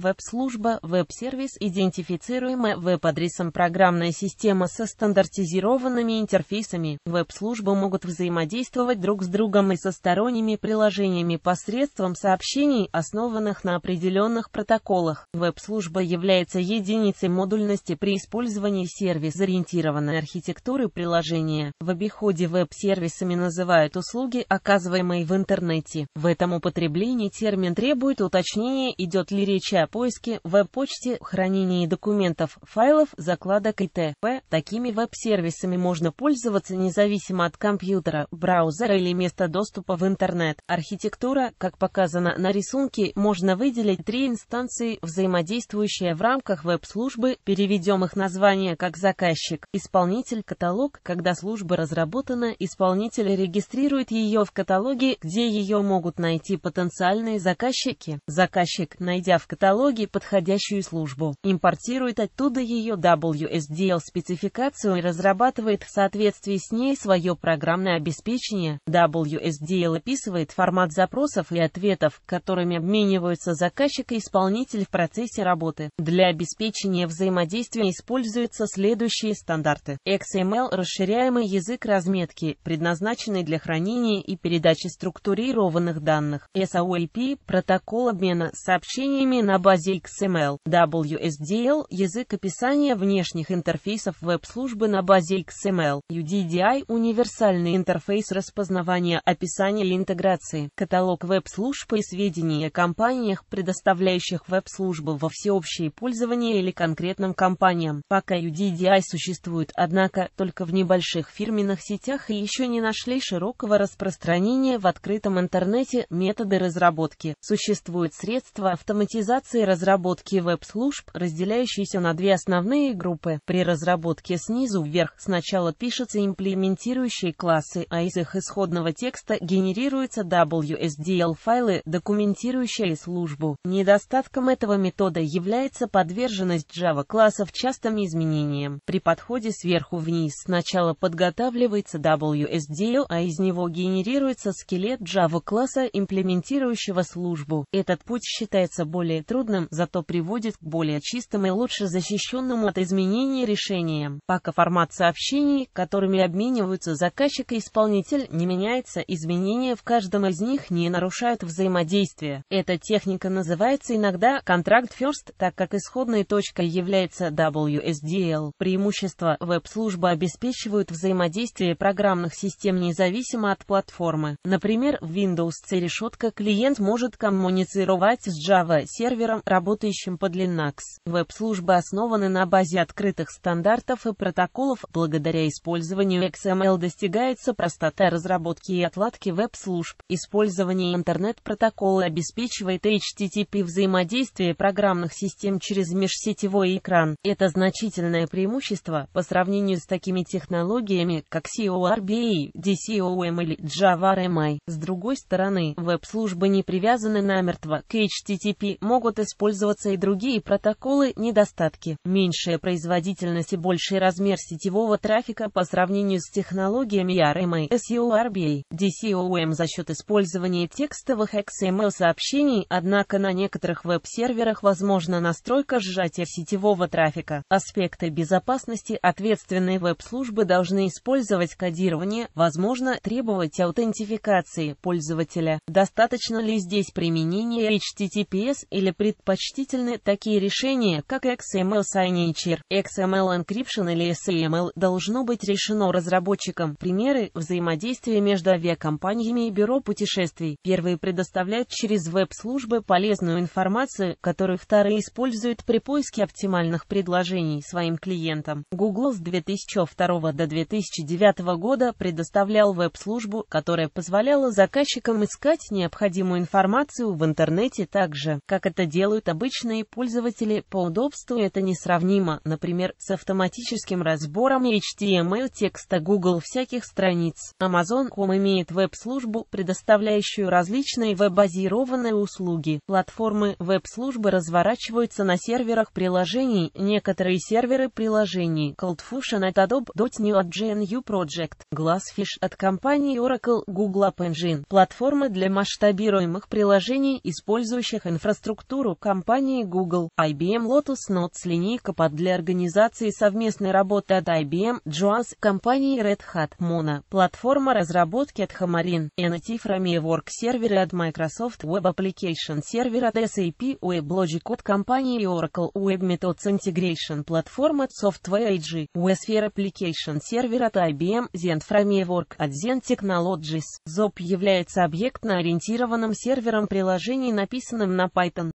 Веб-служба, веб-сервис, идентифицируемая веб-адресом программная система со стандартизированными интерфейсами. Веб-службы могут взаимодействовать друг с другом и со сторонними приложениями посредством сообщений, основанных на определенных протоколах. Веб-служба является единицей модульности при использовании сервис-ориентированной архитектуры приложения. В обиходе веб-сервисами называют услуги, оказываемые в интернете. В этом употреблении термин требует уточнения, идет ли речь о поиске в веб-почте, хранении документов, файлов, закладок и т.п. Такими веб-сервисами можно пользоваться независимо от компьютера, браузера или места доступа в интернет. Архитектура, как показано на рисунке, можно выделить три инстанции, взаимодействующие в рамках веб-службы, переведем их название как заказчик, исполнитель, каталог, когда служба разработана, исполнитель регистрирует ее в каталоге, где ее могут найти потенциальные заказчики. Заказчик, найдя в каталоге технологий подходящую службу, импортирует оттуда ее WSDL-спецификацию и разрабатывает в соответствии с ней свое программное обеспечение. WSDL описывает формат запросов и ответов, которыми обмениваются заказчик и исполнитель в процессе работы. Для обеспечения взаимодействия используются следующие стандарты. XML – расширяемый язык разметки, предназначенный для хранения и передачи структурированных данных. SOAP – протокол обмена сообщениями на базе XML, WSDL, язык описания внешних интерфейсов веб-службы на базе XML, UDDI, универсальный интерфейс распознавания, описания и интеграции, каталог веб-служб и сведения о компаниях, предоставляющих веб службы во всеобщее пользование или конкретным компаниям. Пока UDDI существует, однако, только в небольших фирменных сетях и еще не нашли широкого распространения в открытом интернете методы разработки. Существуют средства автоматизации концепции разработки веб-служб, разделяющиеся на две основные группы. При разработке снизу вверх сначала пишутся имплементирующие классы, а из их исходного текста генерируются WSDL-файлы, документирующие службу. Недостатком этого метода является подверженность Java-классов частым изменениям. При подходе сверху вниз сначала подготавливается WSDL, а из него генерируется скелет Java-класса, имплементирующего службу. Этот путь считается более трудным трудным, зато приводит к более чистым и лучше защищенным от изменений решениям, пока формат сообщений, которыми обмениваются заказчик и исполнитель, не меняется, изменения в каждом из них не нарушают взаимодействие. Эта техника называется иногда «контракт first», так как исходной точкой является WSDL. Преимущества веб-службы обеспечивают взаимодействие программных систем независимо от платформы. Например, в Windows C решетка клиент может коммуницировать с Java сервером серверам, работающим под Linux. Веб-службы основаны на базе открытых стандартов и протоколов. Благодаря использованию XML достигается простота разработки и отладки веб-служб. Использование интернет-протокола обеспечивает HTTP взаимодействие программных систем через межсетевой экран. Это значительное преимущество по сравнению с такими технологиями, как CORBA, DCOM или JavaRMI. С другой стороны, веб-службы не привязаны намертво к HTTP, могут использоваться и другие протоколы недостатки. Меньшая производительность и больший размер сетевого трафика по сравнению с технологиями RMA, SEO, RBA, DCOM за счет использования текстовых XML-сообщений, однако на некоторых веб-серверах возможна настройка сжатия сетевого трафика. Аспекты безопасности ответственной веб-службы должны использовать кодирование, возможно, требовать аутентификации пользователя. Достаточно ли здесь применения HTTPS или при предпочтительны такие решения, как XML Signature, XML Encryption или SAML, должно быть решено разработчиком. Примеры взаимодействия между авиакомпаниями и бюро путешествий. Первые предоставляют через веб-службы полезную информацию, которую вторые используют при поиске оптимальных предложений своим клиентам. Google с 2002 до 2009 года предоставлял веб-службу, которая позволяла заказчикам искать необходимую информацию в интернете так же, как это делается делают обычные пользователи, по удобству это несравнимо, например, с автоматическим разбором HTML текста Google всяких страниц. Amazon.com имеет веб-службу, предоставляющую различные веб-базированные услуги. Платформы веб-службы разворачиваются на серверах приложений, некоторые серверы приложений. ColdFusion от Adobe, .NEW от GNU Project, Glassfish от компании Oracle, Google App Engine. Платформы для масштабируемых приложений, использующих инфраструктуру партнеру компании Google, IBM Lotus Notes линейка под для организации совместной работы от IBM, Joas, компании Red Hat, Mono, платформа разработки от Xamarin, NT Framework серверы от Microsoft Web Application сервер от SAP WebLogic от компании Oracle Web Methods Integration платформа от Software AG, WebSphere Application сервер от IBM, Zend Framework от Zend Technologies. ZOP является объектно-ориентированным сервером приложений, написанным на Python.